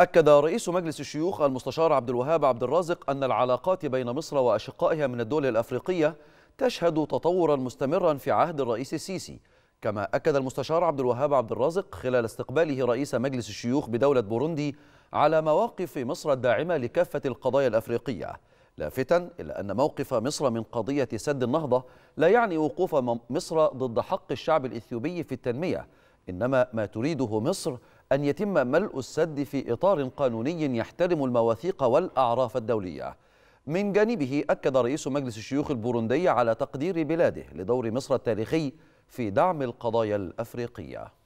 أكد رئيس مجلس الشيوخ المستشار عبد الوهاب عبد الرازق أن العلاقات بين مصر وأشقائها من الدول الأفريقية تشهد تطورا مستمرا في عهد الرئيس السيسي كما أكد المستشار عبد الوهاب عبد الرازق خلال استقباله رئيس مجلس الشيوخ بدولة بوروندي على مواقف مصر الداعمة لكافة القضايا الأفريقية لافتا إلى أن موقف مصر من قضية سد النهضة لا يعني وقوف مصر ضد حق الشعب الإثيوبي في التنمية إنما ما تريده مصر أن يتم ملء السد في إطار قانوني يحترم المواثيق والأعراف الدولية من جانبه أكد رئيس مجلس الشيوخ البوروندي على تقدير بلاده لدور مصر التاريخي في دعم القضايا الأفريقية